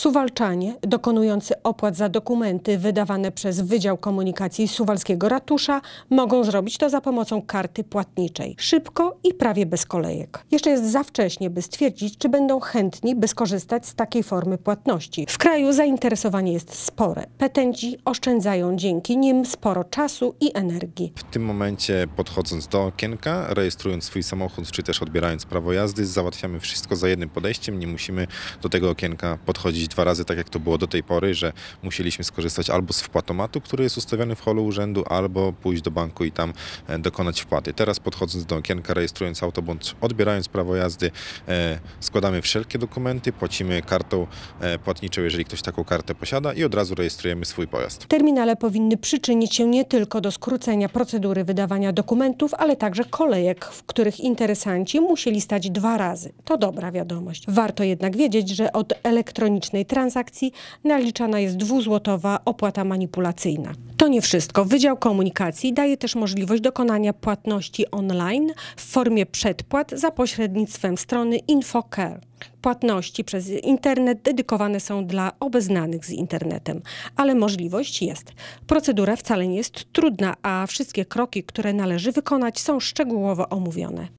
Suwalczanie, dokonujący opłat za dokumenty wydawane przez Wydział Komunikacji Suwalskiego Ratusza, mogą zrobić to za pomocą karty płatniczej. Szybko i prawie bez kolejek. Jeszcze jest za wcześnie, by stwierdzić, czy będą chętni, by skorzystać z takiej formy płatności. W kraju zainteresowanie jest spore. Petenci oszczędzają dzięki nim sporo czasu i energii. W tym momencie podchodząc do okienka, rejestrując swój samochód, czy też odbierając prawo jazdy, załatwiamy wszystko za jednym podejściem. Nie musimy do tego okienka podchodzić dwa razy tak jak to było do tej pory, że musieliśmy skorzystać albo z wpłatomatu, który jest ustawiony w holu urzędu, albo pójść do banku i tam e, dokonać wpłaty. Teraz podchodząc do okienka, rejestrując auto bądź odbierając prawo jazdy, e, składamy wszelkie dokumenty, płacimy kartą e, płatniczą, jeżeli ktoś taką kartę posiada i od razu rejestrujemy swój pojazd. Terminale powinny przyczynić się nie tylko do skrócenia procedury wydawania dokumentów, ale także kolejek, w których interesanci musieli stać dwa razy. To dobra wiadomość. Warto jednak wiedzieć, że od elektronicznej transakcji naliczana jest dwuzłotowa opłata manipulacyjna. To nie wszystko. Wydział Komunikacji daje też możliwość dokonania płatności online w formie przedpłat za pośrednictwem strony InfoCare. Płatności przez internet dedykowane są dla obeznanych z internetem, ale możliwość jest. Procedura wcale nie jest trudna, a wszystkie kroki, które należy wykonać, są szczegółowo omówione.